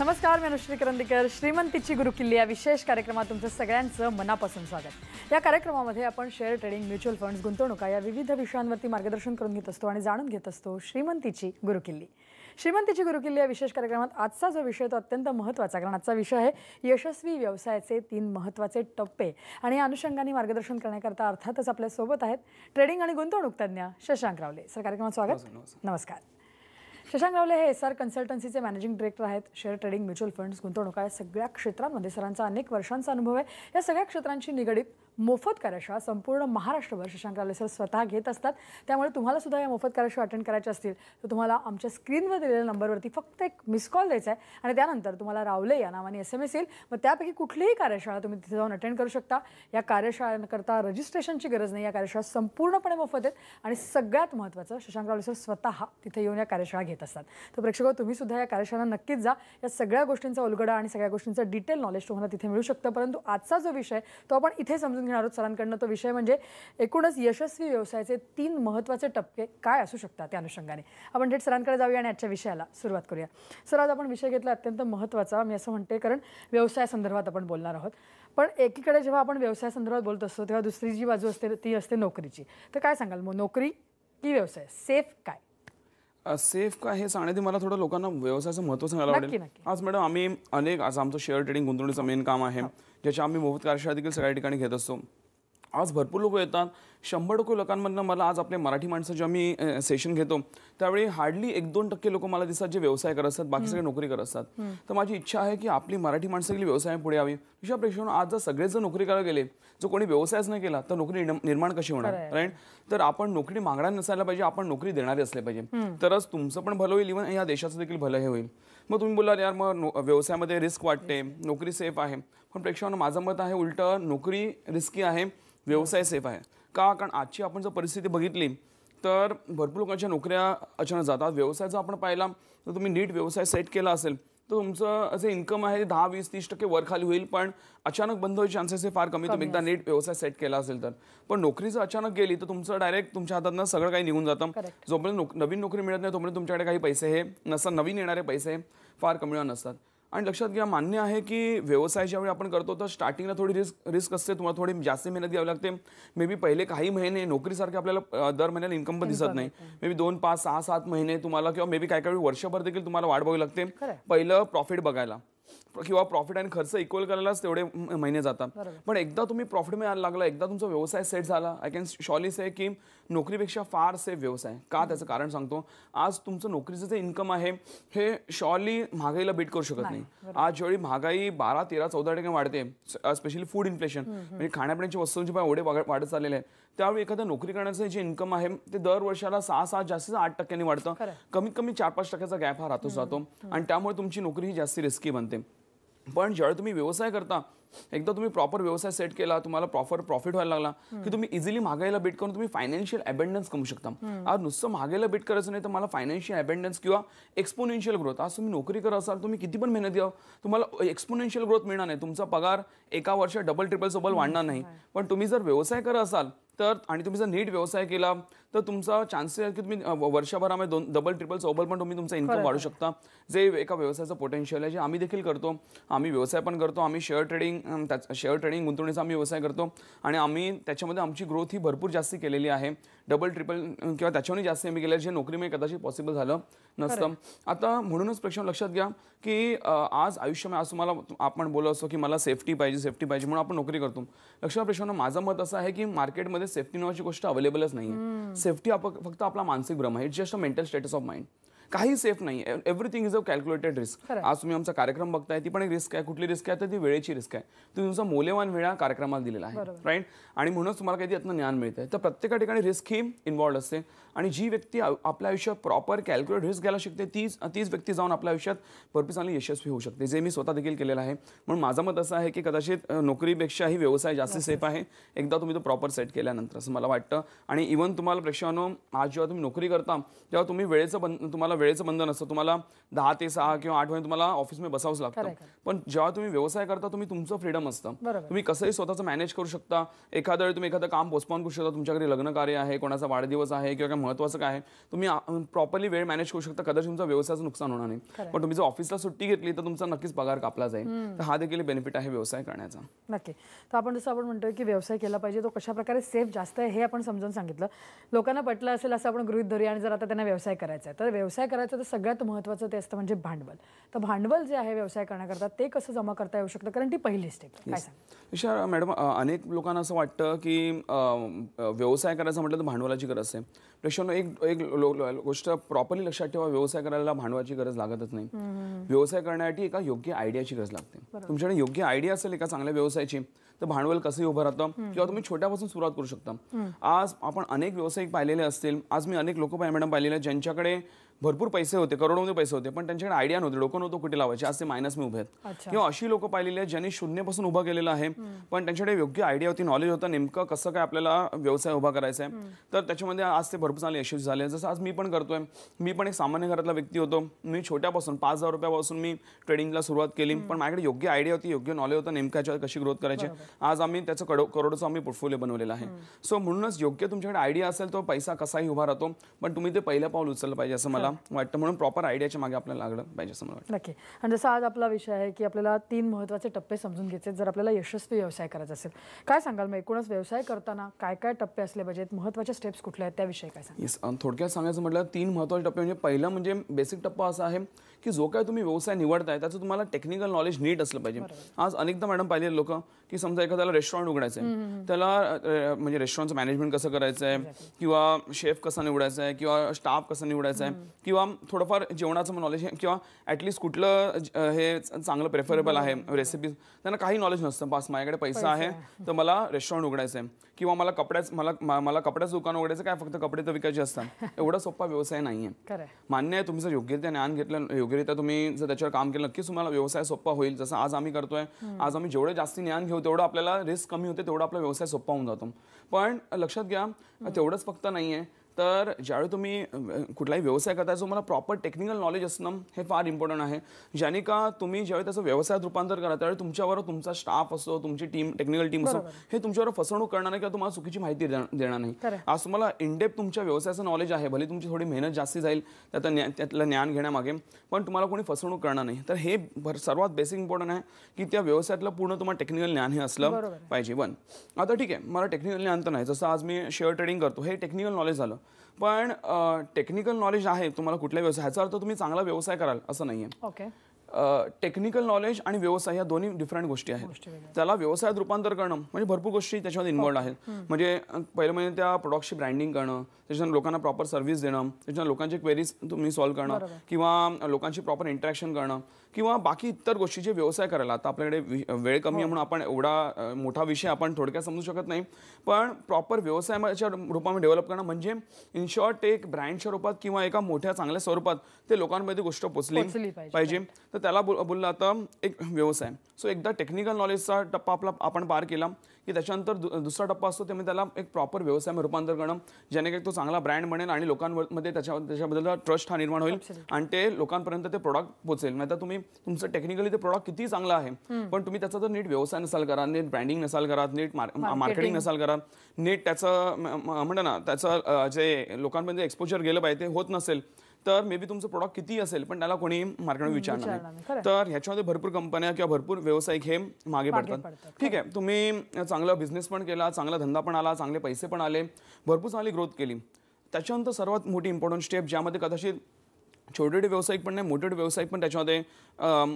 नमस्कार मी अनुश्री करंदीकर श्रीमंतीची गुरुकिल्ली या विशेष कार्यक्रमात तुमचं सगळ्यांचं मनापासून स्वागत या कार्यक्रमामध्ये आपण शेअर ट्रेडिंग म्युच्युअल फंड्स गुंतवणुका या विविध विषयांवरती मार्गदर्शन करून घेत असतो आणि जाणून घेत असतो श्रीमंतीची गुरुकिल्ली श्रीमंतीची गुरुकिल्ली या विशेष कार्यक्रमात आजचा जो विषय तो अत्यंत महत्त्वाचा कारण आजचा विषय आहे यशस्वी व्यवसायाचे तीन महत्त्वाचे टप्पे आणि या अनुषंगाने मार्गदर्शन करण्याकरता अर्थातच आपल्या सोबत आहेत ट्रेडिंग आणि गुंतवणूक तज्ज्ञ शशांक रावले सर कार्यक्रमात स्वागत नमस्कार शशांक रावले हे एस आर कन्सल्टन्सीचे मॅनेजिंग डिरेक्टर आहेत शेअर ट्रेडिंग म्युच्युअल फंड्स गुंतवणूक आहे सगळ्या क्षेत्रांमध्ये सरांचा अनेक वर्षांचा अनुभव आहे या सगळ्या क्षेत्रांची निगडीत मोफत कार्यशाळा संपूर्ण महाराष्ट्रभर शशांक सर स्वतः घेत असतात त्यामुळे तुम्हाला सुद्धा या मोफत कार्यशाळा अटेंड करायच्या असतील तर तुम्हाला आमच्या स्क्रीनवर दिलेल्या नंबरवरती फक्त एक मिस कॉल द्यायचा आहे आणि त्यानंतर तुम्हाला रावले या नावाने एस एम एस येईल मग त्यापैकी कुठलीही कार्यशाळा तुम्ही तिथे जाऊन अटेंड करू शकता या कार्यशाळांकरता रजिस्ट्रेशनची गरज नाही या कार्यशाळा संपूर्णपणे मोफत आहेत आणि सगळ्यात महत्त्वाचं शशांक सर स्वतः तिथे येऊन या कार्यशाळा घेत असतात तर प्रेक्षक तुम्ही सुद्धा या कार्यशाळा नक्कीच जा या सगळ्या गोष्टींचा उलगडा आणि सगळ्या गोष्टींचं डिटेल नॉलेज तुम्हाला तिथे मिळू शकतं परंतु आजचा जो विषय तो आपण इथे समजून घेणार आहोत सरांकडनं तो विषय म्हणजे एकूणच यशस्वी व्यवसायाचे तीन महत्त्वाचे टप्पे काय असू शकतात त्या अनुषंगाने आपण थेट सरांकडे जाऊया आणि आजच्या विषयाला सुरुवात करूया सर आज आपण विषय घेतला अत्यंत महत्त्वाचा मी असं म्हणते कारण व्यवसायासंदर्भात आपण बोलणार आहोत पण एकीकडे जेव्हा आपण व्यवसायासंदर्भात बोलत असतो तेव्हा दुसरी जी बाजू असते ती असते नोकरीची तर काय सांगाल मग नोकरी की व्यवसाय सेफ काय सेफ का हे सांगण्यात मला थोडं लोकांना व्यवसायाचं महत्त्व सांगायला आवडेल आज मॅडम आम्ही अनेक आज आमचं शेअर ट्रेडिंग गुंतवणीचं मेन काम आहे हो. ज्याच्या आम्ही मोफत कार्यशाळा देखील सगळ्या ठिकाणी घेत असतो आज भरपूर लोक येतात शंभर टक्के लोकांमधनं मला आज आपल्या मराठी माणसं जे मी सेशन घेतो त्यावेळी हार्डली एक दोन टक्के लोक मला दिसतात जे व्यवसाय करत असतात बाकी सगळे नोकरी करत असतात तर माझी इच्छा आहे की आपली मराठी माणसं देखील व्यवसाय पुढे यावी अशा प्रेक्षण आज जर सगळेच जर नोकरी करायला गेले जो कोणी व्यवसायच नाही केला तर नोकरी निर्माण कशी होणार राईट तर आपण नोकरी मागणार नसायला पाहिजे आपण नोकरी देणारे असले पाहिजे तरच तुमचं पण भलं होईल इव्हन या देशाचं देखील भलं हे होईल मग तुम्ही बोलाल यार मग व्यवसायामध्ये रिस्क वाटते नोकरी सेफ आहे पण प्रेक्षकांना माझं मत आहे उलटं नोकरी रिस्की आहे व्यवसाय सेफ आहे का कारण आजची आपण जर परिस्थिती बघितली तर भरपूर लोकांच्या नोकऱ्या अचानक जातात व्यवसाय जर आपण पाहिला तर तुम्ही नीट व्यवसाय सेट केला असेल तर तुमचं असे इन्कम आहे ते दहा वीस तीस टक्के वर खाली होईल पण अचानक बंद होईल चान्सेस हे फार कमी तुम्ही एकदा नीट व्यवसाय सेट केला असेल तर पण नोकरी जर अचानक गेली तर तुमचं डायरेक्ट तुमच्या हातातनं सगळं काही निघून जातं जोपर्यंत नवीन नोकरी मिळत नाही तोपर्यंत तुमच्याकडे काही पैसे हे नसतात नवीन येणारे पैसे फार कमी नसतात आणि लक्षात घ्या मान्य आहे की व्यवसाय ज्यावेळी आपण करतो तर स्टार्टिंगला थोडी रिस्क रिस्क असते तुम्हाला थोडी जास्त मेहनत घ्यावी लागते मे बी पहिले काही महिने नोकरीसारखे आपल्याला दर महिन्याला इन्कम पण दिसत नाही मे बी दोन पाच सहा सात महिने तुम्हाला किंवा मे बी काही काही वर्षभर देखील तुम्हाला वाढ बघावी लागते पहिलं प्रॉफिट बघायला किंवा प्रॉफिट आणि खर्च इक्वल करायलाच तेवढे महिने जातात पण एकदा तुम्ही प्रॉफिट मिळायला लागला एकदा तुमचा व्यवसाय सेट झाला आय कॅन शॉली से की नोकरीपेक्षा फार सेफ व्यवसाय का त्याचं कारण सांगतो आज तुमचं नोकरीचं जे इन्कम आहे हे शॉली महागाईला बीट करू शकत नाही आज जेवढी महागाई बारा तेरा चौदा टक्के वाढते स्पेशली फूड इन्फ्लेशन म्हणजे खाण्यापिण्याची वस्तूंची पण एवढे वाढत चाललेले आहे त्यावेळी एखाद्या नोकरी करण्याचं जे इन्कम आहे ते दर वर्षाला सहा सहा जास्तीत आठ टक्क्यांनी वाढतं कमीत कमी चार पाच टक्क्याचा गॅप हा राहतो जातो आणि त्यामुळे तुमची नोकरी ही जास्त रिस्की बनते पण ज्यावेळी तुम्ही व्यवसाय करता एकदा तुम्ही प्रॉपर व्यवसाय सेट केला तुम्हाला प्रॉपर प्रॉफिट व्हायला लागला की तुम्ही इझिली महागाईला बीट करून तुम्ही फायनान्शियल अबेंडन्स कमू शकता आज नुसतं महागाईला बीट करायचं नाही तर मला फायनान्शियल अबेंडन्स किंवा एक्सपोनेन्शियल ग्रोथ आज तुम्ही नोकरी करत असाल तुम्ही किती पण मेहनत घ्या तुम्हाला एक्सपोनेन्शियल ग्रोथ मिळणार नाही तुमचा पगार एका वर्षात डबल ट्रिपल सोबल वाढणार नाही पण तुम्ही जर व्यवसाय करत असाल तर आणि तुम्ही जर नीट व्यवसाय केला तर तुमचा चान्सेस आहे की तुम्ही वर्षभरामध्ये दोन डबल ट्रिपल चौबल पण तुम्ही तुमचा इन्कम वाढू शकता जे एका व्यवसायाचं पोटेन्शियल आहे जे आम्ही देखील करतो आम्ही व्यवसाय पण करतो आम्ही शेअर ट्रेडिंग शेअर ट्रेडिंग गुंतवणीचा आम्ही व्यवसाय करतो आणि आम्ही त्याच्यामध्ये आमची ग्रोथ ही भरपूर जास्त केलेली आहे डबल ट्रिपल किंवा त्याच्याहून जास्त आम्ही केले जे नोकरीमध्ये म्हणजे कदाचित पॉसिबल झालं नसतं आता म्हणूनच प्रेक्षक लक्षात घ्या की आज आयुष्यामध्ये आज तुम्हाला आपण बोलत असतो की मला सेफ्टी पाहिजे सेफ्टी पाहिजे म्हणून आपण नोकरी करतो लक्षात प्रेक्षकांना माझं मत असं आहे की मार्केटमध्ये सेफ्टी नावाची गोष्ट अवेलेबलच नाही सेफ्टी आपण फक्त आपला मानसिक भ्रम आहे it's just a mental status of mind काही सेफ नाही everything is a calculated risk आज तुम्ही आमचा कार्यक्रम बघताय ती पण एक रिस्क आहे कुठली रिस्क आहे तर ती वेळेची रिस्क आहे तुम्ही तुमचा मौल्यवान वेळा कार्यक्रमाला दिलेला आहे राईट आणि म्हणूनच तुम्हाला काही त्यातनं ज्ञान मिळतंय तर प्रत्येका ठिकाणी रिस्क ही इन्वॉल्ड असते आणि जी व्यक्ती आपल्या आयुष्यात प्रॉपर कॅल्क्युलेट रिस्क घ्यायला शकते तीच तीच व्यक्ती जाऊन आपल्या आयुष्यात भरपूर चांगली यशस्वी होऊ शकते जे मी स्वतः देखील केलेलं आहे म्हणून माझं मत असं आहे की कदाचित नोकरीपेक्षाही व्यवसाय जास्त सेफ आहे एकदा तुम्ही तो प्रॉपर सेट केल्यानंतर असं मला वाटतं आणि इव्हन तुम्हाला प्रेक्षकांनो आज जेव्हा तुम्ही नोकरी करता तेव्हा तुम्ही वेळेचं बंद तुम्हाला वेळेचं बंधन असतं तुम्हाला दहा ते सहा किंवा आठ महिने तुम्हाला ऑफिसमध्ये बसावंच लागतं पण जेव्हा तुम्ही व्यवसाय करता तुम्ही तुमचं फ्रीडम असतं तुम्ही कसंही स्वतःचं मॅनेज करू शकता एखाद्या वेळी तुम्ही एखादं काम पोस्टपॉन करू शकता तुमच्याकडे लग्न कार्य आहे कोणाचा वाढदिवस आहे किंवा काय महत्त्वाचं काय आहे तुम्ही प्रॉपरली वेळ मॅनेज करू शकता कदाचित तुमचा व्यवसायाचं नुकसान होणार नाही पण तुम्ही जर ऑफिसला सुट्टी घेतली तर तुमचा नक्कीच पगार कापला जाईल तर हा देखील बेनिफिट आहे व्यवसाय करण्याचा नक्की तर आपण जसं आपण म्हणतोय की व्यवसाय केला पाहिजे तो कशा प्रकारे सेफ जास्त आहे हे आपण समजून सांगितलं लोकांना पटलं असेल असं आपण गृहित धरूया आणि जर आता त्यांना व्यवसाय करायचा आहे तर व्यवसाय करायचा तर सगळ्यात महत्वाचं ते असतं म्हणजे भांडवल तर भांडवल जे आहे व्यवसाय करण्याकरता ते कसं जमा करता येऊ शकतं कारण ती पहिली स्टेप काय मॅडम अनेक लोकांना असं वाटतं की व्यवसाय करायचा म्हटलं तर भांडवलाची गरज आहे प्रेक्षकांना एक एक गोष्ट प्रॉपरली लक्षात ठेवा व्यवसाय करायला भांडवलाची गरज लागतच नाही व्यवसाय करण्यासाठी एका योग्य आयडियाची गरज लागते तुमच्याकडे योग्य आयडिया असेल एका चांगल्या व्यवसायाची तर भांडवल कसं उभं राहतं किंवा तुम्ही छोट्यापासून सुरुवात करू शकता आज आपण अनेक व्यावसायिक पाहिलेले असतील आज मी अनेक लोक मॅडम पाहिलेले ज्यांच्याकडे भरपूर पैसे होते मध्ये पैसे होते पण त्यांच्याकडे आयडिया नव्हती डोकं नव्हतं कुठे लावायचे असे मायनस मी उभे आहेत किंवा अशी लोक पाहिलेली आहेत ज्यांनी शून्यपासून उभं केलेलं आहे पण त्यांच्याकडे योग्य आयडिया होती नॉलेज होतं नेमकं कसं काय आपल्याला व्यवसाय उभा करायचा आहे तर त्याच्यामध्ये आज ते भरपूर चांगले यशस्वी झाले जसं आज मी पण करतोय मी पण एक सामान्य घरातला व्यक्ती होतो मी छोट्यापासून पाच हजार रुपयापासून मी ट्रेडिंगला सुरुवात केली पण माझ्याकडे योग्य आयडिया होती योग्य नॉलेज होतं नेमकं याच्यावर कशी ग्रोथ करायची आज आम्ही त्याचं कडो करोडचं आम्ही पोर्टफोलिओ बनवलेला आहे सो म्हणूनच योग्य तुमच्याकडे आयडिया असेल तो पैसा कसाही उभा राहतो पण तुम्ही ते पहिलं पाऊल उचललं पाहिजे असं मला मला वाटतं म्हणून प्रॉपर आयडियाच्या मागे आपल्याला लागलं पाहिजे असं मला वाटतं नक्की आणि जसा आज आपला विषय आहे की आपल्याला तीन महत्वाचे टप्पे समजून घ्यायचे जर आपल्याला यशस्वी व्यवसाय करायचा असेल काय सांगाल मग एकूणच व्यवसाय करताना काय काय टप्पे असले पाहिजेत महत्त्वाचे स्टेप्स कुठले आहेत त्याविषयी काय सांग येस थोडक्यात सांगायचं म्हटलं तीन महत्त्वाचे टप्पे म्हणजे पहिला म्हणजे बेसिक टप्पा असा आहे की जो काय तुम्ही व्यवसाय निवडताय त्याचं तुम्हाला टेक्निकल नॉलेज नीट असलं पाहिजे आज अनेकदा मॅडम पाहिले लोक की समजा एखाद्याला रेस्टॉरंट उघडायचं आहे त्याला म्हणजे रेस्टॉरंटचं मॅनेजमेंट कसं करायचं आहे किंवा शेफ कसा निवडायचा आहे किंवा स्टाफ कसा निवडायचा आहे किंवा थोडंफार जेवणाचं नॉलेज किंवा ॲटलीस्ट कुठलं हे चांगलं प्रेफरेबल आहे रेसिपी त्यांना काही नॉलेज नसतं पास माझ्याकडे पैसा आहे तर मला रेस्टॉरंट उघडायचं आहे किंवा मला कपड्याच मला मला कपड्याचं दुकान उघडायचं काय फक्त कपडे तर विकायचे असतात एवढा सोपा व्यवसाय नाही आहे मान्य आहे तुम्ही जर योग्यरित्या ज्ञान घेतलं योग्यरित्या तुम्ही जर त्याच्यावर काम केलं नक्कीच तुम्हाला व्यवसाय सोपा होईल जसं आज आम्ही करतोय आज आम्ही जेवढं जास्त ज्ञान घेऊ तेवढं आपल्याला रिस्क कमी होते तेवढा आपला व्यवसाय सोपा होऊन जातो पण लक्षात घ्या तेवढंच फक्त नाही आहे तर ज्यावेळी तुम्ही कुठलाही व्यवसाय करताय जो मला प्रॉपर टेक्निकल नॉलेज असणं हे फार इम्पॉर्टंट आहे ज्याने का तुम्ही ज्यावेळी त्याचं व्यवसायात रूपांतर करा त्यावेळी तुमच्यावर तुमचा स्टाफ असो तुमची टीम टेक्निकल टीम असो हे तुमच्यावर फसवणूक करणार नाही किंवा तुम्हाला चुकीची माहिती देणार नाही आज तुम्हाला इनडेप तुमच्या व्यवसायाचं नॉलेज आहे भले तुमची थोडी मेहनत जास्ती जाईल त्याचं ज्ञान त्यातलं ज्ञान घेण्यामागे पण तुम्हाला कोणी फसवणूक करणार नाही तर हे सर्वात बेसिक इम्पॉर्टंट आहे की त्या व्यवसायातलं पूर्ण तुम्हाला टेक्निकल ज्ञान हे असलं पाहिजे वन आता ठीक आहे मला टेक्निकल ज्ञान तर नाही जसं आज मी शेअर ट्रेडिंग करतो हे टेक्निकल नॉलेज झालं पण टेक्निकल नॉलेज आहे तुम्हाला कुठल्या व्यवसाय ह्याचा अर्थ तुम्ही चांगला व्यवसाय कराल असं नाही आहे ओके टेक्निकल नॉलेज आणि व्यवसाय या दोन्ही डिफरंट गोष्टी आहेत त्याला व्यवसायात रूपांतर करणं म्हणजे भरपूर गोष्टी त्याच्यामध्ये इन्वॉल्ड हो. आहेत म्हणजे पहिलं म्हणजे त्या प्रॉडक्टची ब्रँडिंग करणं त्याच्यानंतर लोकांना प्रॉपर सर्व्हिस देणं त्याच्यानंतर लोकांची क्वेरीज तुम्ही सॉल्व्ह करणं किंवा लोकांची प्रॉपर इंटरॅक्शन करणं किंवा बाकी इतर गोष्टीचे व्यवसाय करायला आता आपल्याकडे वेळ कमी हो. आहे म्हणून आपण एवढा मोठा विषय आपण थोडक्यात समजू शकत नाही पण प्रॉपर व्यवसायाच्या रूपामध्ये डेव्हलप करणं म्हणजे इन शॉर्ट एक ब्रँडच्या रूपात किंवा एका मोठ्या चांगल्या स्वरूपात ते लोकांमध्ये गोष्ट पोचली पाहिजे तर त्याला बोललं आता एक व्यवसाय सो एकदा टेक्निकल नॉलेजचा टप्पा आपला आपण पार केला की त्याच्यानंतर दुसरा टप्पा असतो म्हणजे त्याला एक प्रॉपर व्यवसायामध्ये रूपांतर करणं जेणेकरून तो चांगला ब्रँड बनेल आणि लोकांमध्ये त्याच्या त्याच्याबद्दल ट्रस्ट हा निर्माण होईल आणि ते लोकांपर्यंत ते प्रोडक्ट पोहोचेल नाहीतर तुम्ही तुमचं टेक्निकली ते प्रॉडक्ट किती चांगलं आहे पण तुम्ही त्याचा जर नीट व्यवसाय नसाल करा नीट ब्रँडिंग नसाल करा नीट मार्केटिंग नसाल करा नीट त्याचं म्हणा ना त्याचं जे लोकांपर्यंत एक्सपोजर गेलं पाहिजे ते होत नसेल तर मे बी तुमचं प्रोडक्ट किती असेल पण त्याला कोणी मार्केटमध्ये विचारणार नाही तर ह्याच्यामध्ये भरपूर कंपन्या किंवा भरपूर व्यावसायिक हे मागे पडतात ठीक आहे तुम्ही चांगला बिझनेस पण केला चांगला धंदा पण आला चांगले पैसे पण आले भरपूर चांगली ग्रोथ केली त्याच्यानंतर सर्वात मोठी इम्पॉर्टंट स्टेप ज्यामध्ये कदाचित छोटे व्यावसायिक पण नाही मोठे व्यावसायिक पण त्याच्यामध्ये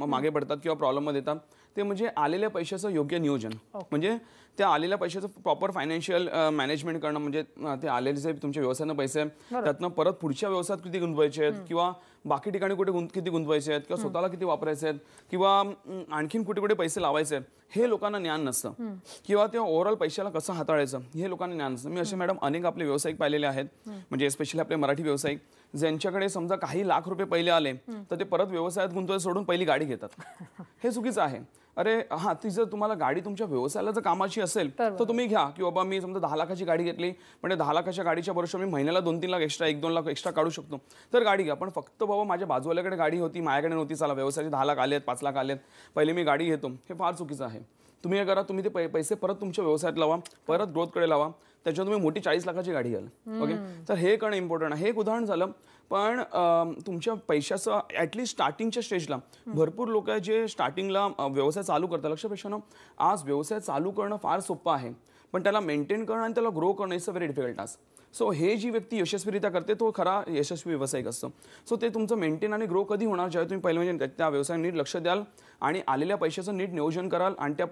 मागे पडतात किंवा प्रॉब्लेममध्ये येतात ते म्हणजे आलेल्या पैशाचं योग्य नियोजन म्हणजे त्या आलेल्या पैशाचं प्रॉपर फायनान्शियल मॅनेजमेंट करणं म्हणजे ते आलेले जे तुमच्या व्यवसायानं पैसे आहेत त्यातनं परत पुढच्या व्यवसायात किती गुंतवायचे आहेत किंवा बाकी ठिकाणी कुठे किती गुंतवायचे आहेत किंवा स्वतःला किती वापरायचे आहेत किंवा आणखीन कुठे कुठे पैसे लावायचे आहेत हे लोकांना ज्ञान नसतं किंवा त्या ओव्हरऑल पैशाला कसं हाताळायचं हे लोकांना ज्ञान नसतं मी असे मॅडम अनेक आपले व्यावसायिक पाहिलेले आहेत म्हणजे स्पेशली आपले मराठी व्यावसायिक ज्यांच्याकडे समजा काही लाख रुपये पहिले आले तर ते परत व्यवसायात गुंतवायला सोडून पहिली गाडी घेतात हे चुकीचं आहे अरे हां ती जर तुम्हाला गाडी तुमच्या व्यवसायाला जर कामाची असेल तर तुम्ही घ्या की बाबा मी समजा दहा लाखाची गाडी घेतली म्हणजे दहा लाखाच्या गाडीच्या बरोबर मी महिन्याला दोन तीन लाख एक्स्ट्रा एक दोन लाख एक्स्ट्रा काढू शकतो तर गाडी घ्या पण फक्त बाबा माझ्या बाजूवाल्याकडे गाडी होती माझ्याकडे नव्हती चला व्यवसायाचे दहा लाख आले आहेत पाच लाख आले आहेत पहिले मी गाडी घेतो हे फार चुकीचं आहे तुम्ही हे करा तुम्ही ते पैसे परत तुमच्या व्यवसायात लावा परत ग्रोथकडे लावा त्याच्यावर तुम्ही मोठी चाळीस लाखाची गाडी घ्याल ओके तर हे करणं इम्पॉर्टंट आहे हे एक उदाहरण झालं पण तुमच्या पैशाचं ॲटलिस्ट स्टार्टिंगच्या स्टेजला भरपूर लोक आहे जे स्टार्टिंगला व्यवसाय चालू करतात लक्षपेक्षा आज व्यवसाय चालू करणं फार सोपं आहे पण त्याला मेंटेन करणं आणि त्याला ग्रो करणं it's a very difficult task so हे जी व्यक्ती यशस्वीरित्या करते तो खरा यशस्वी व्यावसायिक असतो सो ते तुमचं मेंटेन आणि ग्रो कधी होणार ज्यावेळी तुम्ही पहिले म्हणजे त्या व्यवसाय नीट लक्ष द्याल आणि आलेल्या पैशाचं नीट नियोजन कराल आणि त्या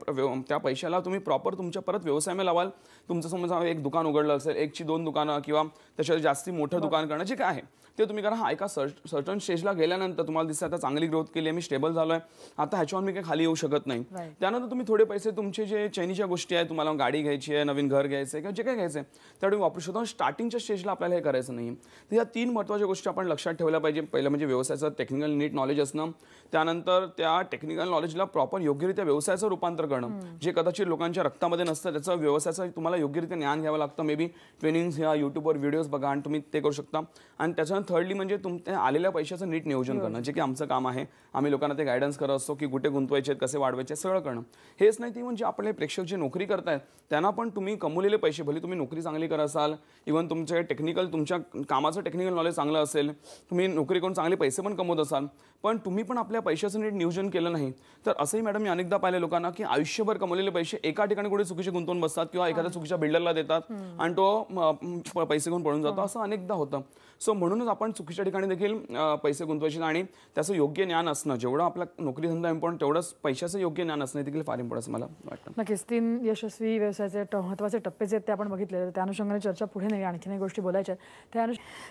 त्या पैशाला तुम्ही प्रॉपर तुमच्या परत व्यवसायामध्ये लावाल तुमचं समजा एक दुकान उघडलं असेल एकची दोन दुकानं किंवा त्याच्यात जास्ती मोठं दुकान करणं जे काय आहे ते तुम्ही करा हा एका सर्ट सर्टन स्टेजला गेल्यानंतर तुम्हाला दिसतं आता चांगली ग्रोथ केली आहे मी स्टेबल झालो आहे आता ह्याच्यावर मी काही खाली येऊ शकत नाही त्यानंतर तुम्ही थोडे पैसे तुमचे जे चैनीच्या गोष्टी आहेत तुम्हाला गाडी घ्यायची आहे नवीन घर घ्यायचं आहे किंवा जे काय घ्यायचं आहे त्या तुम्ही वापरू शकता स्टार्टिंगच्या स्टेजला आपल्याला हे करायचं नाही तर या तीन महत्त्वाच्या गोष्टी आपण लक्षात ठेवल्या पाहिजे पहिलं म्हणजे व्यवसायाचं टेक्निकल नीट नॉलेज असणं त्यानंतर त्या टेक्निकल नॉलेजला प्रॉपर योग्यरित्या व्यवसायाचं रूपांतर करणं जे कदाचित लोकांच्या रक्तामध्ये नसतं त्याचा व्यवसायाचं तुम्हाला योग्यरित्या ज्ञान घ्यावं लागतं मे बी ट्रेनिंग्स ह्या यूट्यूबवर व्हिडिओज बघा आणि तुम्ही ते करू शकता आणि त्याच्यानंतर थर्डली म्हणजे तुमच्या आलेल्या पैशाचं नीट नियोजन करणं जे की आमचं काम आहे आम्ही लोकांना ते गायडन्स करत असतो की कुठे गुंतवायचे कसे वाढवायचे सगळं करणं हेच नाही ती म्हणजे आपले प्रेक्षक जे नोकरी करतायत त्यांना पण तुम्ही कमवलेले पैसे भले तुम्ही नोकरी चांगली करत असाल इव्हन इव्हन तुमचे टेक्निकल तुमच्या कामाचं टेक्निकल नॉलेज चांगलं असेल तुम्ही नोकरी करून चांगले पैसे पण कमवत असाल पण तुम्ही पण आपल्या पैशाचं नीट नियोजन केलं नाही तर असंही मॅडम मी अनेकदा पाहिले लोकांना की आयुष्यभर कमवलेले पैसे एका ठिकाणी कुठे चुकीचे गुंतवून बसतात किंवा एखाद्या चुकीच्या बिल्डरला देतात आणि तो पैसे घेऊन पळून जातो हो. असं अनेकदा होतं सो म्हणूनच आपण चुकीच्या ठिकाणी देखील पैसे गुंतवायचे आणि त्याचं योग्य ज्ञान असणं जेवढं आपला नोकरी धंदा इम्पॉर्टंट तेवढंच पैशाचं योग्य ज्ञान असणं देखील फार इम्पॉर्टन्स मला वाटतं नक्कीच तीन यशस्वी व्यवसायाचे महत्वाचे टप्पे जे ते आपण बघितले त्या अनुषंगाने चर्चा पुढे नाही आणखीन गोष्टी बोलायच्या त्या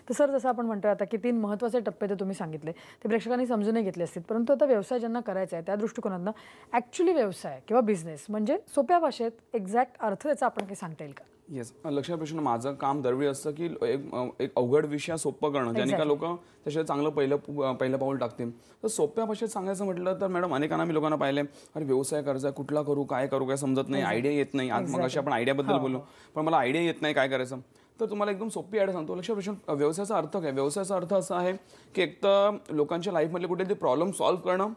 तर सर जसं आपण म्हणतो आता की तीन महत्त्वाचे टप्पे ते तुम्ही सांगितले ते प्रेक्षकांनी समजूनही घेतले असतील परंतु आता व्यवसाय ज्यांना करायचा आहे त्या दृष्टिकोनातनं ॲक्च्युली व्यवसाय किंवा बिझनेस म्हणजे सोप्या भाषेत एक्झॅक्ट अर्थ त्याचा आपण काही सांगता येईल का येस लक्षात प्रश्न माझं काम दरवेळी असतं की एक एक अवघड विषय सोपं करणं ज्याने का लोक त्याच्यात चांगलं पहिलं पहिलं पाऊल टाकते तर सोप्या भाषेत सांगायचं म्हटलं तर मॅडम अनेकांना मी लोकांना पाहिले अरे व्यवसाय करायचा कुठला करू काय करू काय समजत नाही आयडिया येत नाही आज मग अशी आपण आयडियाबद्दल हो. बोलू पण मला आयडिया येत नाही काय करायचं तर तुम्हाला एकदम सोपी ॲड सांगतो लक्ष प्रश्न व्यवसायाचा अर्थ काय व्यवसायाचा अर्थ असा आहे की एक तर लोकांच्या लाईफमधले कुठे ते प्रॉब्लेम सॉल्व्ह करणं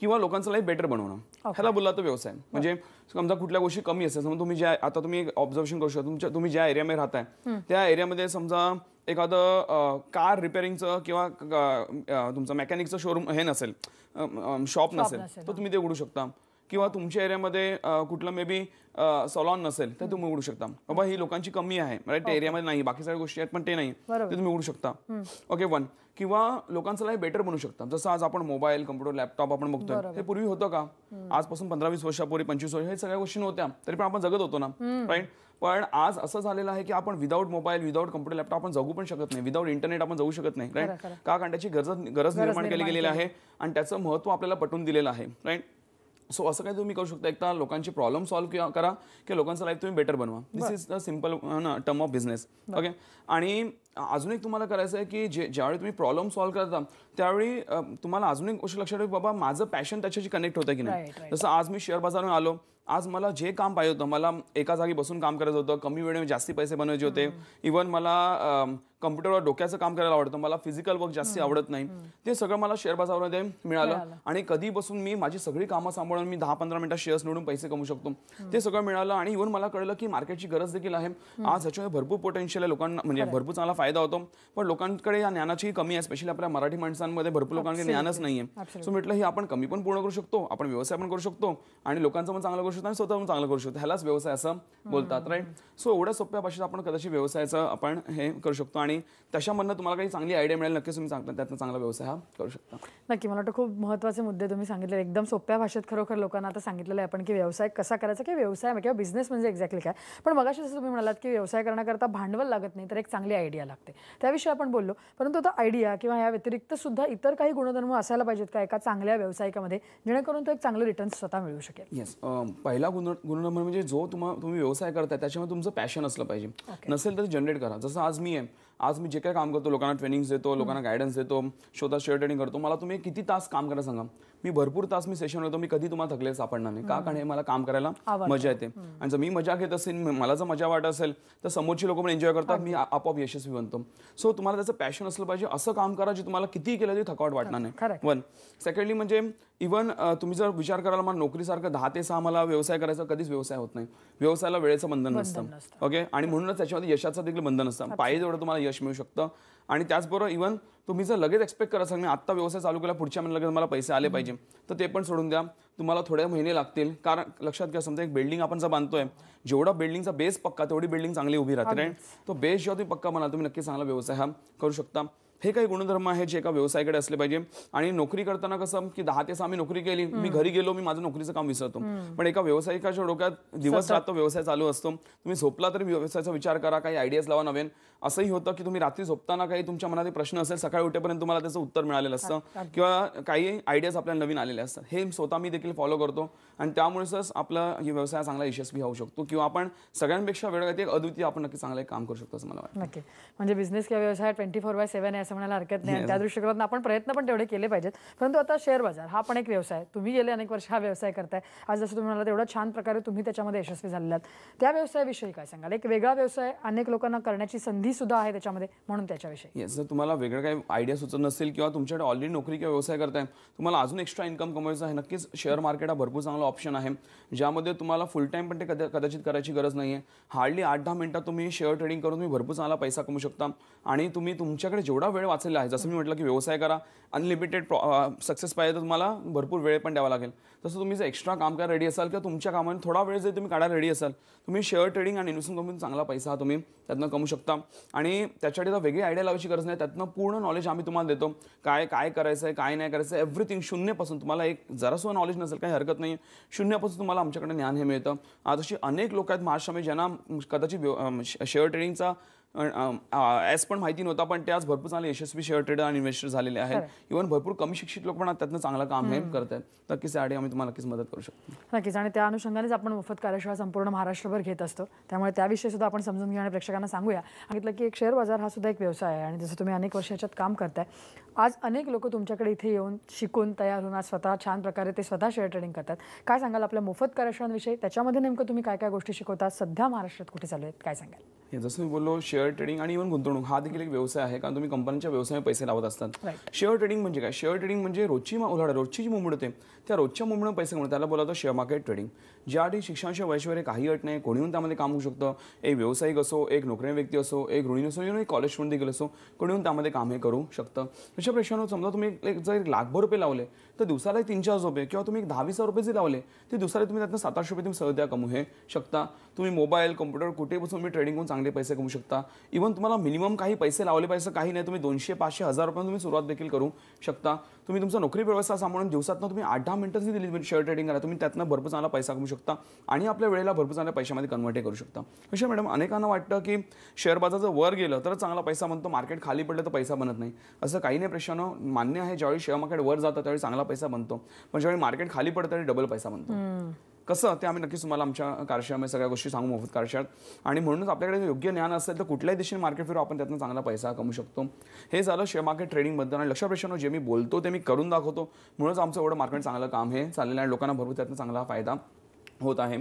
किंवा लोकांचं लाईफ बेटर बनवणं ह्याला बोलला तर व्यवसाय म्हणजे समजा कुठल्या गोष्टी कमी असेल समजा तुम्ही ज्या आता तुम्ही ऑब्झर्वेशन करू शकता तुमच्या तुम्ही ज्या एरियामध्ये राहताय त्या एरियामध्ये समजा एखादं कार रिपेअरिंगचं किंवा तुमचं मेकॅनिकचं शोरूम हे नसेल शॉप नसेल तर तुम्ही ते उघडू शकता किंवा तुमच्या एरियामध्ये कुठलं मे बी सॉलॉन नसेल तर तुम्ही उघडू शकता बाबा ही लोकांची कमी आहे राईट हो. एरियामध्ये नाही बाकी सगळ्या गोष्टी आहेत पण ते नाही ते तुम्ही उघडू शकता ओके वन किंवा लोकांचं लाईफ बेटर बनू शकता जसं आज आपण मोबाईल कम्प्युटर लॅपटॉप आपण बघतोय हे पूर्वी होतं का आजपासून पंधरा वीस वर्षापूर्वी पंचवीस वर्ष हे सगळ्या गोष्टी नव्हत्या तरी पण आपण जगत होतो ना राईट पण आज असं झालेलं आहे की आपण without mobile without computer laptop आपण जगू पण शकत नाही विदाऊट इंटरनेट आपण जाऊ शकत नाही राईट का कारण त्याची गरज गरज निर्माण केली गेलेली आहे आणि त्याचं महत्व आपल्याला पटवून दिलेलं आहे राईट सो असं काही तुम्ही करू शकता एकदा लोकांची प्रॉब्लेम सॉल्व करा की लोकांचं लाईफ तुम्ही बेटर बनवा this is the simple term of business okay आणि अजून एक तुम्हाला करायचं आहे की जे ज्यावेळी तुम्ही प्रॉब्लेम सॉल्व्ह करता त्यावेळी तुम्हाला अजून एक गोष्ट लक्षात येईल बाबा माझं पॅशन त्याच्याशी कनेक्ट होतं की नाही जसं आज मी शेअर बाजारमध्ये आलो आज मला जे काम पाहिजे होतं मला एका जागी बसून काम करायचं होतं कमी वेळेमध्ये जास्ती पैसे बनवायचे होते इवन मला कम्प्युटरवर डोक्याचं काम करायला आवडतं मला फिजिकल वर्क जास्त आवडत नाही ते सगळं मला शेअर बाजारामध्ये मिळालं आणि कधी बसून मी माझी सगळी कामं सांभाळून मी दहा पंधरा मिनिटात शेअर्स निवडून पैसे कमवू शकतो ते सगळं मिळालं आणि इव्हन मला कळलं की मार्केटची गरज देखील आहे आज ह्याच्यामध्ये भरपूर पोटेन्शियल आहे लोकांना म्हणजे भरपूर चांगला फायदा होतो पण लोकांकडे या ज्ञानाची कमी आहे स्पेशली आपल्या मराठी माणसांमध्ये भरपूर लोकांकडे ज्ञानच नाहीये सो म्हटलं हे आपण कमी पण पूर्ण करू शकतो आपण व्यवसाय पण करू शकतो आणि लोकांचं पण चांगलं करू शकतो आणि स्वतः पण चांगलं करू शकतो ह्यालाच व्यवसाय असं बोलतात राईट सो एवढ्या सोप्या भाषेत आपण कदाचित व्यवसायाचं आपण हे करू शकतो आणि आणि म्हणणं तुम्हाला काही चांगली आयडिया मिळेल नक्कीच तुम्ही सांगता त्यातनं चांगला व्यवसाय हा करू शकता नक्की मला वाटतं खूप महत्त्वाचे मुद्दे तुम्ही सांगितले एकदम सोप्या भाषेत खरोखर लोकांना आता सांगितलेलं आहे आपण की व्यवसाय कसा करायचा की व्यवसाय किंवा बिझनेस म्हणजे एक्झॅक्टली काय पण मग जसं तुम्ही म्हणालात की व्यवसाय करण्याकरता भांडवल लागत नाही तर एक चांगली आयडिया लागते त्याविषयी आपण बोललो परंतु आता आयडिया किंवा या व्यतिरिक्त सुद्धा इतर काही गुणधर्म असायला पाहिजेत का एका चांगल्या व्यावसायिकामध्ये जेणेकरून तो एक चांगलं रिटर्न स्वतः मिळू शकेल येस पहिला गुण गुणधर्म म्हणजे जो तुम्हाला तुम्ही व्यवसाय करताय त्याच्यामध्ये तुमचं पॅशन असलं पाहिजे नसेल तर जनरेट करा जसं आज मी आहे आज मी जे काय काम करतो लोकांना ट्रेनिंग्स देतो लोकांना गायडन्स देतो शोधा शेअर ट्रेनिंग करतो मला तुम्ही किती तास काम करायला सांगा मी भरपूर तास मी सेशन होतो मी कधी तुम्हाला थकले सापडणार नाही का कारण हे मला काम करायला मजा येते आणि जर मी मजा घेत असेल मला जर मजा वाटत असेल तर समोरची लोक पण एन्जॉय करतात मी आपोआप यशस्वी बनतो सो तुम्हाला त्याचं पॅशन असलं पाहिजे असं काम करा जे तुम्हाला किती केलं तरी थकावट वाटणार नाही वन सेकंडली म्हणजे इव्हन तुम्ही जर विचार कराल मला नोकरीसारखं दहा ते सहा मला व्यवसाय करायचा कधीच व्यवसाय होत नाही व्यवसायाला वेळेचं बंधन नसतं ओके आणि म्हणूनच त्याच्यामध्ये यशाचं देखील बंधन असतं पाहिजे तुम्हाला यश मिळू शकतं आणि त्याचबरोबर इव्हन तुम्ही जर लगेच एक्सपेक्ट करा असाल मी आत्ता व्यवसाय चालू केला पुढच्या महिन्यात लगेच मला पैसे आले पाहिजे तर ते पण सोडून द्या तुम्हाला थोडे महिने लागतील कारण लक्षात घ्या समजा एक बिल्डिंग आपण जर बांधतोय जेवढा बिल्डिंगचा बेस पक्का तेवढी बिल्डिंग चांगली उभी राहते आणि तो बेस जेव्हा तुम्ही पक्का म्हणाल तुम्ही नक्की चांगला व्यवसाय हा करू शकता हे काही गुणधर्म आहेत जे एका व्यवसायाकडे असले पाहिजे आणि नोकरी करताना कसं की दहा ते सहा मी नोकरी केली मी घरी गेलो मी माझं नोकरीचं काम विसरतो पण एका व्यावसायिकाच्या डोक्यात दिवस रात्र व्यवसाय चालू असतो तुम्ही झोपला तरी व्यवसायाचा विचार करा काही आयडियाज लावा नवीन असंही होतं की तुम्ही रात्री झोपताना काही तुमच्या मनात प्रश्न असेल सकाळी उठेपर्यंत तुम्हाला त्याचं उत्तर मिळालेलं असतं किंवा काही आयडियाज आपल्याला नवीन आलेले असतात हे स्वतः मी देखील फॉलो करतो आणि त्यामुळेच आपला व्यवसाय चांगला यशस्वी होऊ शकतो किंवा आपण सगळ्यांपेक्षा वेळ अद्वितीय आपण नक्की चांगलं काम करू शकतो असं मला वाटतं म्हणजे बिझनेस किंवा व्यवसाय ट्वेंटी फोर बाय सेव्हन असं म्हणायला हरकत नाही त्या दृष्टिकोनातून आपण प्रयत्न पण तेवढे केले पाहिजेत परंतु आता शेअर बाजार हा पण एक व्यवसाय तुम्ही गेले अनेक वर्ष हा व्यवसाय करताय आज जसं तुम्ही म्हणाला तेवढा छान प्रकारे तुम्ही त्याच्यामध्ये यशस्वी झालेला त्या व्यवसायाविषयी काय सांगाल एक वेगळा व्यवसाय अनेक लोकांना करण्याची संधी सुद्धा आहे त्याच्यामध्ये म्हणून त्याच्याविषयी जर तुम्हाला वेगळं काही आयडिया सुचत नसेल किंवा तुमच्याकडे ऑलरेडी नोकरी किंवा व्यवसाय करताय तुम्हाला अजून एक्स्ट्रा इन्कम कमवायचं आहे नक्कीच शेअर मार्केट हा भरपूर चांगला ऑप्शन आहे ज्यामध्ये तुम्हाला फुल टाइम पण ते कदाचित करायची गरज नाही आहे हार्डली आठ दहा मिनिटात तुम्ही शेअर ट्रेडिंग करून तुम्ही भरपूर चांगला पैसा कमवू शकता आणि तुम्ही तुमच्याकडे जेवढा वेळ वेळ वाचलेला आहे जसं मी म्हटलं की व्यवसाय करा अनलिमिटेड सक्सेस पाहिजे तर तुम्हाला भरपूर वेळ पण द्यावा लागेल तसं तुम्ही जर एक्स्ट्रा काम करायला रेडी असाल किंवा तुमच्या कामाने थोडा वेळ जर तुम्ही काढायला रेडी असाल तुम्ही शेअर ट्रेडिंग आणि इन्व्हेस्टमेंट कंपनी चांगला पैसा तुम्ही त्यातनं कमू शकता आणि त्याच्यासाठी तर वेगळी आयडिया लावायची गरज नाही त्यातनं पूर्ण नॉलेज आम्ही तुम्हाला देतो काय काय करायचं आहे काय नाही करायचं एव्हरीथिंग शून्यपासून तुम्हाला एक जरासो नॉलेज नसेल काही हरकत नाही शून्यापासून तुम्हाला आमच्याकडे ज्ञान हे मिळतं आज अनेक लोक आहेत महाराष्ट्रामध्ये ज्यांना कदाचित शेअर ट्रेडिंगचा ॲज पण माहिती नव्हता पण आज भरपूर चांगले यशस्वी शेअर ट्रेडर आणि इन्व्हेस्टर झालेले आहेत इव्हन भरपूर कमी शिक्षित लोक पण त्यातनं चांगलं काम हे करत आहेत नक्कीच आडी आम्ही तुम्हाला नक्कीच मदत करू शकतो नक्कीच आणि त्या अनुषंगानेच आपण मोफत कार्यशाळा संपूर्ण महाराष्ट्रभर घेत असतो त्यामुळे त्याविषयी सुद्धा आपण समजून आणि प्रेक्षकांना सांगूया सांगितलं की एक शेअर बाजार हा सुद्धा एक व्यवसाय आहे आणि जसं तुम्ही अनेक वर्षाच्यात काम करताय आज अनेक लोक तुमच्याकडे इथे येऊन शिकून तयार होऊन आज स्वतः छान प्रकारे ते स्वतः शेअर ट्रेडिंग करतात काय सांगाल आपल्या मोफत कार्यशाळांविषयी त्याच्यामध्ये नेमकं तुम्ही काय काय गोष्टी शिकवतात सध्या महाराष्ट्रात कुठे चालू आहेत काय सांगाल जसं मी बोललो शेअर ट्रेडिंग आणि इव्हन गुंतवणूक हा देखील एक व्यवसाय आहे कारण तुम्ही कंपनीच्या व्यवसायात पैसे लावत असतात शेअर ट्रेडिंग म्हणजे काय शेअर ट्रेडिंग म्हणजे रोजची उलाढाल रोजची जी मुंबड होते त्या रोजच्या मुंबडनं पैसे कमवतात त्याला बोलावतो शेअर मार्केट ट्रेडिंग ज्यासाठी शिक्षणाच्या वैश्वर काही अट नाही कोणीहून त्यामध्ये काम होऊ शकतं एक व्यावसायिक असो एक नोकरी व्यक्ती असो एक ऋणी असो एक कॉलेज स्टुडंट देखील असो कोणीहून त्यामध्ये काम हे करू शकतं अशा प्रश्नावर समजा तुम्ही एक जर एक लाखभर रुपये लावले तर दिवसाला तीन चार रुपये किंवा तुम्ही एक दहावीस रुपये जे लावले ते दिवसाला तुम्ही त्यातनं सात रुपये तुम्ही सहद्या कमवू हे शकता तुम्ही मोबाईल कम्प्युटर कुठे बसून तुम्ही ट्रेडिंग करून चांगले पैसे कमू शकता इव्हन तुम्हाला मिनिमम काही पैसे लावले पाहिजे काही नाही तुम्ही दोनशे पाचशे हजार रुपये तुम्ही सुरुवात देखील करू शकता तुम्ही तुमचा नोकरी व्यवस्था सांभाळून दिवसात तुम्ही आठ दहा जी दिली शेअर ट्रेडिंग करा तुम्ही त्यातनं भरपूर चांगला पैसा कमू शकता आणि आपल्या वेळेला भरपूर चांगल्या पैशामध्ये कन्वर्टे करू शकता अशा मॅडम अनेकांना वाटतं की शेअर जर वर गेलं तर चांगला पैसा बनतो मार्केट खाली पडलं तर पैसा बनत नाही असं काही नाही प्रश्न मान्य आहे ज्यावेळी शेअर मार्केट वर जातं त्यावेळी चांगला पैसा बनतो पण ज्यावेळी मार्केट खाली पडतं तरी डबल पैसा बनतो कसं ते आम्ही नक्कीच तुम्हाला आमच्या कार्यशाळेमध्ये सगळ्या गोष्टी सांगू मोफत कार्यशाळेत आणि म्हणूनच आपल्याकडे योग्य ज्ञान असेल तर कुठल्याही दिशेने मार्केट फिरू आपण त्यातून चांगला पैसा कमू शकतो हे झालं शेअर मार्केट ट्रेडिंगबद्दल आणि प्रश्न जे मी बोलतो ते मी करून दाखवतो म्हणूनच आमचं एवढं मार्केट चांगलं काम हे चाललेलं आहे लोकांना भरपूर त्यातून चांगला फायदा होत आहे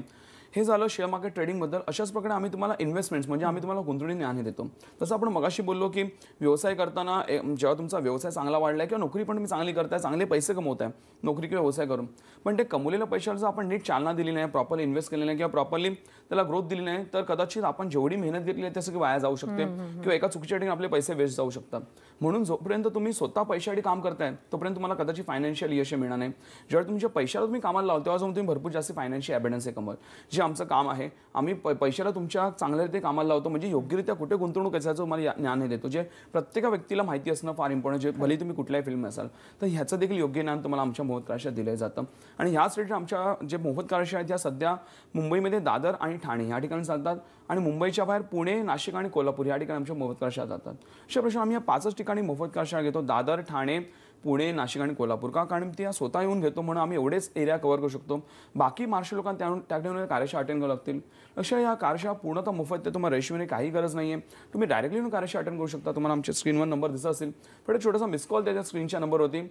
हे झालं शेअर मार्केट ट्रेडिंगबद्दल अशाच प्रकारे आम्ही तुम्हाला इन्व्हेस्टमेंट्स म्हणजे आम्ही तुम्हाला गुंतवणूक ज्ञान देतो तसं आपण मगाशी बोललो की व्यवसाय करताना जेव्हा तुमचा व्यवसाय चांगला वाढला आहे किंवा नोकरी पण तुम्ही चांगली करताय चांगले पैसे कमवत आहे नोकरी किंवा व्यवसाय करून पण ते कमवलेल्या पैशाला जर आपण नीट चालना दिली नाही प्रॉपरली इन्व्हेस्ट केलेलं नाही किंवा प्रॉपरली त्याला ग्रोथ दिली नाही तर कदाचित आपण जेवढी मेहनत घेतली आहे त्यासाठी वाया जाऊ शकते किंवा एका चुकीच्या ठिकाणी आपले पैसे वेस्ट जाऊ शकतात म्हणून जोपर्यंत तुम्ही स्वतः पैशासाठी काम करताय तोपर्यंत तुम्हाला कदाचित फायनान्शियल यश मिळणार नाही जेव्हा तुमच्या पैशाला तुम्ही कामाला लावतो तेव्हा तुम्ही भरपूर जास्त फायनान्शियल अबॅडन्स आहे कमल जे आमचं काम आहे आम्ही पैशाला तुमच्या चांगल्यारीत्या कामाला लावतो म्हणजे योग्यरित्या कुठे गुंतवणूक कशाचं तुम्हाला ज्ञान देतो जे प्रत्येक व्यक्तीला माहिती असणं फार इम्पॉर्टंट जे भले तुम्ही कुठल्याही फिल्म असाल तर ह्याचं देखील योग्य ज्ञान तुम्हाला आमच्या मोहत कार्यशाळेत दिलं जातं आणि ह्याच रिलेटेड आमच्या जे मोहत आहेत ह्या सध्या मुंबईमध्ये दादर आणि ठाणे ह्या ठिकाणी चालतात आणि मुंबईच्या बाहेर पुणे नाशिक आणि कोल्हापूर या ठिकाणी आमच्या मोफत शाळा जातात अशा प्रश्न आम्ही या पाचच ठिकाणी मोफत शाळा घेतो दादर ठाणे पुणे नाशिक आणि कोल्हापूर का कारण त्या स्वतः येऊन घेतो म्हणून आम्ही एवढेच एरिया कव्हर करू शकतो बाकी मार्शल लोकांना त्या त्याकडे कार्यशाळा अटेंड करू लागतील अशा या कार्यशाळा पूर्णतः मोफत ते तुम्हाला रेशिओने काही गरज नाही आहे तुम्ही डायरेक्टली येऊन कार्यशाळा अटेंड करू शकता तुम्हाला आमच्या स्क्रीनवर नंबर दिसत असेल पण छोटासा मिस कॉल त्याच्या स्क्रीनच्या नंबरवरती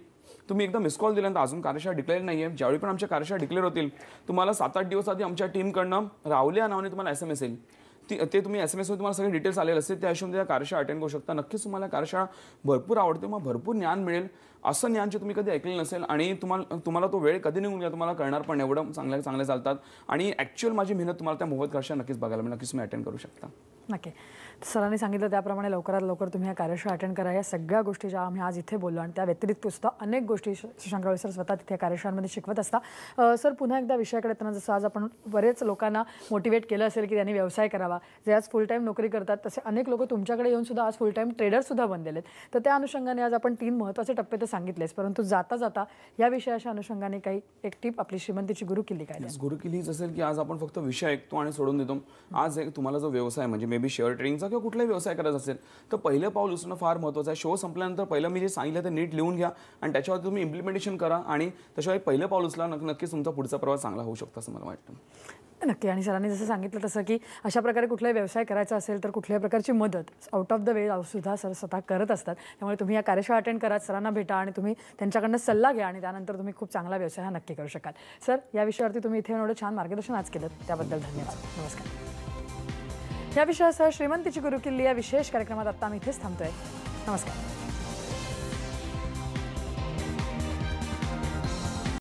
तुम्ही एकदा मिस कॉल दिल्यानंतर अजून कार्यशाळा डिक्लेअर नाही आहे ज्यावेळी पण आमच्या कार्यशाळा डिक्लेअर होतील तुम्हाला सात आठ दिवस आधी आमच्या टीमकडनं रावले नावाने तुम्हाला एस एम एस येईल ती ते तुम्ही एस एम एसवर तुम्हाला सगळे डिटेल्स आलेले असते त्या हिशोबाने त्या कार्यशाळा अटेंड करू शकता नक्कीच तुम्हाला कार्यशाळा भरपूर आवडते मग भरपूर ज्ञान मिळेल असं ज्ञान जे तुम्ही कधी ऐकलेलं नसेल आणि तुम्हाला तुम्हाला तो वेळ कधी निघून गेला तुम्हाला करणार पण एवढं चांगल्या चांगल्या चालतात आणि ॲक्च्युअल माझी मेहनत तुम्हाला त्या मोफत कार्यशाळा नक्कीच बघायला मिळेल नक्कीच तुम्ही अटेंड करू शकता नक्की सरांनी सांगितलं त्याप्रमाणे लवकरात लवकर तुम्ही या कार्यशाळा अटेंड करा या सगळ्या गोष्टी ज्या आम्ही आज इथे बोललो आणि त्या व्यतिरिक्त सुद्धा अनेक गोष्टी शंकरराव सर स्वतः तिथे कार्यशाळांमध्ये शिकवत असता सर पुन्हा एकदा विषयाकडे येताना जसं आज आपण बरेच लोकांना मोटिवेट केलं असेल की त्यांनी व्यवसाय करावा जे आज फुल टाईम नोकरी करतात तसे अनेक लोक तुमच्याकडे येऊन सुद्धा आज फुल टाईम ट्रेडरसुद्धा बनलेले आहेत तर त्या अनुषंगाने आज आपण तीन महत्त्वाचे टप्पे तर सांगितलेच परंतु जाता जाता या विषयाच्या अनुषंगाने काही एक टीप आपली श्रीमंतीची गुरुकिल्ली काय गुरुकिल्लीच असेल की आज आपण फक्त विषय ऐकतो आणि सोडून देतो आज एक तुम्हाला जो व्यवसाय म्हणजे बी शेअर ट्रेडिंगचा किंवा कुठलाही व्यवसाय करायचा असेल तर पहिलं पाऊल उचलणं फार महत्त्वाचं आहे शो संपल्यानंतर पहिलं मी जे सांगितलं ते नीट लिहून घ्या आणि त्याच्यावर तुम्ही इम्प्लिमेंटेशन करा आणि त्याच्यावर पहिलं पाऊल उचला नक्कीच तुमचा पुढचा प्रवास चांगला होऊ शकतो असं मला वाटतं नक्की आणि सरांनी जसं सांगितलं तसं की अशा प्रकारे कुठलाही व्यवसाय करायचा असेल तर कुठल्याही प्रकारची मदत आउट ऑफ द वे सुद्धा सर स्वतः करत असतात त्यामुळे तुम्ही या कार्यशाळा अटेंड करा सरांना भेटा आणि तुम्ही त्यांच्याकडनं सल्ला घ्या आणि त्यानंतर तुम्ही खूप चांगला व्यवसाय हा नक्की करू शकाल सर या विषयावरती तुम्ही इथे एवढं छान मार्गदर्शन आज केलं त्याबद्दल धन्यवाद नमस्कार या विषयासह श्रीमंतीची गुरुकिल्ली या विशेष कार्यक्रमात आत्ता आम्ही इथेच थांबतोय नमस्कार